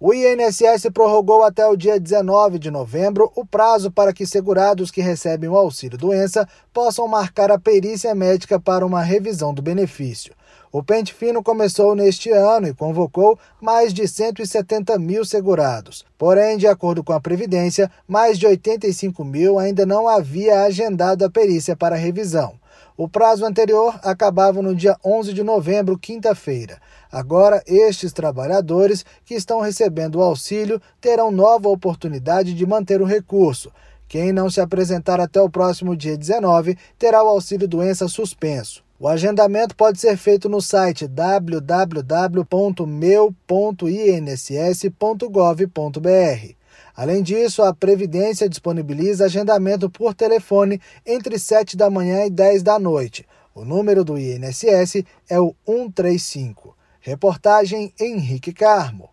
O INSS prorrogou até o dia 19 de novembro o prazo para que segurados que recebem o auxílio-doença possam marcar a perícia médica para uma revisão do benefício. O Pente Fino começou neste ano e convocou mais de 170 mil segurados. Porém, de acordo com a Previdência, mais de 85 mil ainda não havia agendado a perícia para revisão. O prazo anterior acabava no dia 11 de novembro, quinta-feira. Agora, estes trabalhadores que estão recebendo o auxílio terão nova oportunidade de manter o recurso. Quem não se apresentar até o próximo dia 19 terá o auxílio doença suspenso. O agendamento pode ser feito no site www.meu.inss.gov.br. Além disso, a Previdência disponibiliza agendamento por telefone entre 7 da manhã e 10 da noite. O número do INSS é o 135. Reportagem Henrique Carmo.